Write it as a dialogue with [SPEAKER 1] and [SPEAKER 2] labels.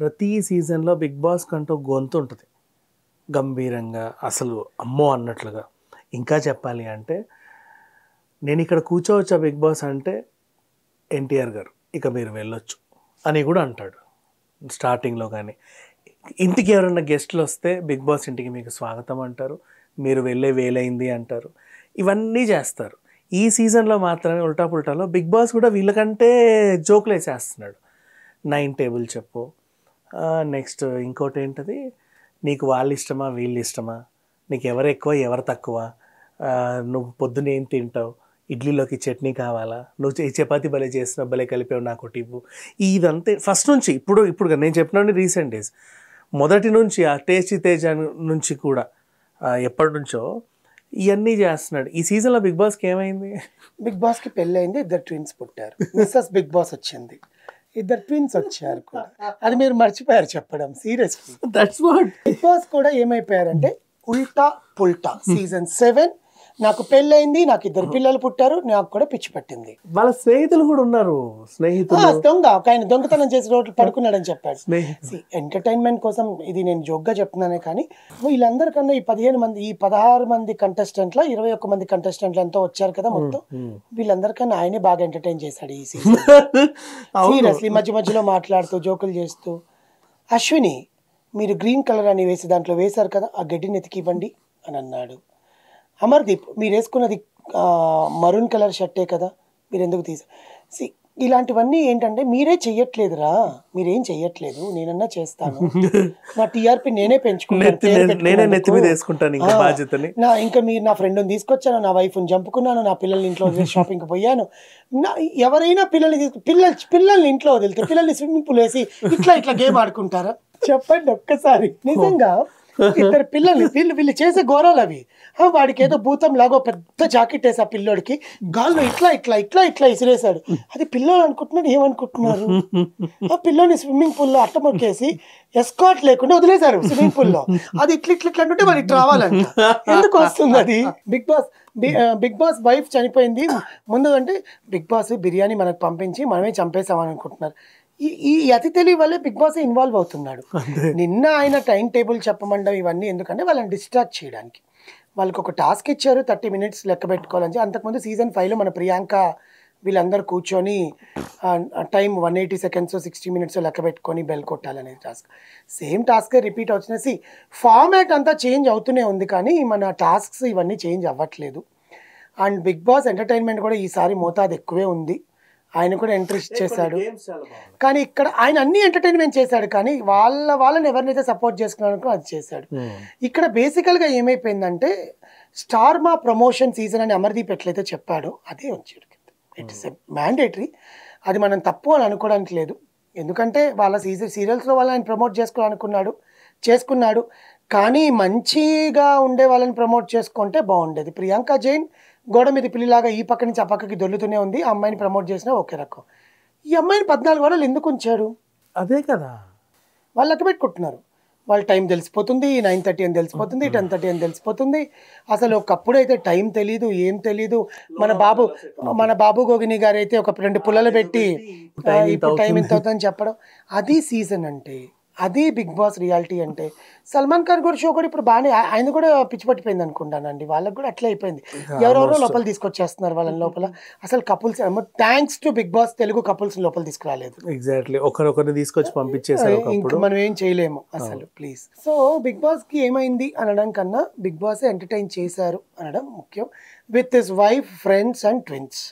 [SPEAKER 1] ప్రతి సీజన్లో big boss కంటూ గొంతు ఉంటుంది గంభీరంగా అసలు అమ్మో అన్నట్లుగా ఇంకా చెప్పాలి అంటే నేను ఇక్కడ కూర్చోవచ్చా బిగ్ బాస్ అంటే ఎన్టీఆర్ గారు ఇక మీరు వెళ్ళొచ్చు అని కూడా అంటాడు స్టార్టింగ్లో కానీ ఇంటికి ఎవరైనా గెస్ట్లు వస్తే బిగ్ బాస్ ఇంటికి మీకు స్వాగతం అంటారు మీరు వెళ్ళే వేలైంది అంటారు ఇవన్నీ చేస్తారు ఈ సీజన్లో మాత్రమే ఉల్టా పుల్టాలో బిగ్ బాస్ కూడా వీళ్ళకంటే జోకులు వేసేస్తున్నాడు నైన్ టేబుల్ చెప్పు నెక్స్ట్ ఇంకోటి ఏంటది నీకు వాళ్ళు ఇష్టమా వీళ్ళు ఇష్టమా నీకు ఎవరు ఎక్కువ ఎవరు తక్కువ నువ్వు పొద్దున ఏం తింటావు ఇడ్లీలోకి చట్నీ కావాలా నువ్వు ఈ చపాతి భలే చేసిన భలే కలిపావు నాకు టిప్పు ఇదంతే ఫస్ట్ నుంచి ఇప్పుడు ఇప్పుడు నేను చెప్పినండి రీసెంట్ డేస్ మొదటి నుంచి ఆ టేస్టీ తేజ నుంచి కూడా ఎప్పటి నుంచో
[SPEAKER 2] ఇవన్నీ చేస్తున్నాడు ఈ సీజన్లో బిగ్ బాస్కి ఏమైంది బిగ్ బాస్కి పెళ్ళి అయింది ఇద్దరు ట్విన్స్ పుట్టారు మిస్సెస్ బిగ్ బాస్ వచ్చింది ఇద్దరు ట్విన్స్ వచ్చారు కూడా అది మీరు మర్చిపోయారు చెప్పడం serious that's what Bigg Boss కూడా ఏమైపోయారంటే ఉల్టా పుల్టా సీజన్ సెవెన్ నాకు పెళ్ళైంది నాకు ఇద్దరు పిల్లలు పుట్టారు నాకు కూడా పిచ్చి పట్టింది వాళ్ళ
[SPEAKER 1] స్నేహితులు కూడా ఉన్నారు స్నేహితులు
[SPEAKER 2] దొంగ ఒక ఆయన దొంగతనం చేసి రోడ్లు పడుకున్నాడని చెప్పాడు ఎంటర్టైన్మెంట్ కోసం ఇది నేను జోక్గా చెప్తున్నానే కానీ వీళ్ళందరికన్నా ఈ పదిహేను మంది ఈ పదహారు మంది కంటెస్టెంట్ల ఇరవై ఒక్క మంది కంటెస్టెంట్లు ఎంతో వచ్చారు కదా మొత్తం వీళ్ళందరికన్నా ఆయనే బాగా ఎంటర్టైన్ చేశాడు ఈ సీజన్ సీరియస్లీ మధ్య మధ్యలో మాట్లాడుతూ జోకులు చేస్తూ అశ్విని మీరు గ్రీన్ కలర్ అని వేసి దాంట్లో వేశారు కదా ఆ గడ్డిని ఎతికివ్వండి అని అన్నాడు అమర్దీప్ మీరు వేసుకున్నది మరూన్ కలర్ షర్టే కదా మీరు ఎందుకు తీసారు సి ఇలాంటివన్నీ ఏంటంటే మీరే చెయ్యట్లేదురా మీరేం చెయ్యట్లేదు నేనన్నా చేస్తాను నా టీఆర్పీ నేనే పెంచుకున్నాను నా ఇంకా మీరు నా ఫ్రెండ్ని తీసుకొచ్చాను నా వైఫ్ని చంపుకున్నాను నా పిల్లల్ని ఇంట్లో షాపింగ్కి పోయాను నా ఎవరైనా పిల్లల్ని తీసుకు పిల్లలు పిల్లల్ని ఇంట్లో వదిలితే పిల్లల్ని స్విమ్మింగ్ పూల్ వేసి ఇట్లా ఇట్లా గేమ్ ఆడుకుంటారా చెప్పండి ఒక్కసారి నిజంగా ఇద్దరు పిల్లల్ని వీళ్ళు వీళ్ళు చేసే ఘోరాలు అవి వాడికి ఏదో భూతం లాగో పెద్ద జాకెట్ వేసా ఆ పిల్లోడికి గాల్లో ఇట్లా ఇట్లా ఇట్లా ఇట్లా ఇసిరేసాడు అది పిల్లలు అనుకుంటున్నాడు ఏమనుకుంటున్నారు ఆ పిల్లోని స్విమ్మింగ్ పూల్ లో అట్టమొక్కేసి ఎస్కాట్ లేకుండా వదిలేశారు స్విమ్మింగ్ పూల్ లో అది ఇట్లా ఇట్లా ఇట్లా అంటే మనకి రావాలంట ఎందుకు వస్తుంది అది Bigg Boss Bigg Boss wife చనిపోయింది ముందు అంటే బిగ్ బాస్ బిర్యానీ మనకు పంపించి మనమే చంపేసామని అనుకుంటున్నారు ఈ అతి తెలివి వల్లే బిగ్ బాస్ ఇన్వాల్వ్ అవుతున్నాడు నిన్న ఆయన టైం టేబుల్ చెప్పమండం ఇవన్నీ ఎందుకంటే వాళ్ళని డిస్ట్రాక్ట్ చేయడానికి వాళ్ళకి ఒక టాస్క్ ఇచ్చారు థర్టీ మినిట్స్ లెక్క పెట్టుకోవాలని అంతకుముందు సీజన్ ఫైవ్లో మన ప్రియాంక వీళ్ళందరూ కూర్చొని time one eighty seconds sixty minutes లెక్క పెట్టుకొని బెల్ కొట్టాలనే టాస్క్ సేమ్ టాస్కే రిపీట్ వచ్చినసి ఫార్మాట్ అంతా చేంజ్ అవుతూనే ఉంది కానీ మన టాస్క్స్ ఇవన్నీ చేంజ్ అవ్వట్లేదు అండ్ బిగ్ బాస్ ఎంటర్టైన్మెంట్ కూడా ఈసారి మోతాదు ఎక్కువే ఉంది ఆయన కూడా ఇంట్రెస్ట్ చేశాడు కానీ ఇక్కడ ఆయన అన్ని ఎంటర్టైన్మెంట్ చేశాడు కానీ వాళ్ళ వాళ్ళని ఎవరినైతే సపోర్ట్ చేసుకున్నానుకో అది చేశాడు hmm. ఇక్కడ బేసికల్గా ఏమైపోయిందంటే స్టార్ మా ప్రమోషన్ సీజన్ అని అమర్దీప్ ఎట్లయితే చెప్పాడు అదే వచ్చాడు ఇట్ ఇస్ మ్యాండేటరీ అది మనం తప్పు అని అనుకోవడానికి లేదు ఎందుకంటే వాళ్ళ సీజన్ సీరియల్స్లో వాళ్ళు ఆయన ప్రమోట్ చేసుకోవాలనుకున్నాడు చేసుకున్నాడు కానీ మంచిగా ఉండే వాళ్ళని ప్రమోట్ చేసుకుంటే బాగుండేది ప్రియాంక జైన్ గోడ మీద పిల్లిలాగా ఈ పక్క నుంచి ఆ పక్కకి దొల్లుతూనే ఉంది ఆ అమ్మాయిని ప్రమోట్ చేసినా ఒకే రకం ఈ అమ్మాయిని పద్నాలుగు వారాలు ఎందుకు ఉంచాడు అదే కదా వాళ్ళు లెక్క పెట్టుకుంటున్నారు వాళ్ళ టైం తెలిసిపోతుంది నైన్ థర్టీ అని తెలిసిపోతుంది టెన్ థర్టీ అని తెలిసిపోతుంది అసలు ఒకప్పుడు అయితే టైం తెలీదు ఏం తెలీదు మన బాబు మన బాబు గోగిని గారు అయితే ఒక రెండు పుల్లలు పెట్టి ఇప్పుడు టైం ఎంత అవుతుందని చెప్పడం అది సీజన్ అంటే అది బిగ్ బాస్ రియాలిటీ అంటే సల్మాన్ ఖాన్ కూడా షో కూడా ఇప్పుడు బాగానే ఆయన కూడా పిచ్చి పట్టిపోయింది అనుకుంటానండి వాళ్ళకి కూడా అట్లే అయిపోయింది ఎవరెవరో లోపల తీసుకొచ్చేస్తున్నారు వాళ్ళని లోపల అసలు couples thanks to big boss Telugu couples లోపల తీసుకురాలేదు
[SPEAKER 1] ఎగ్జాక్ట్లీ ఒకరొకరిని తీసుకొచ్చి పంపించేసారు మనం
[SPEAKER 2] ఏం చేయలేము అసలు ప్లీజ్ సో బిగ్ బాస్ కి ఏమైంది అనడం కన్నా బిగ్ బాస్ ఎంటర్టైన్ చేశారు అనడం ముఖ్యం with his wife friends and twins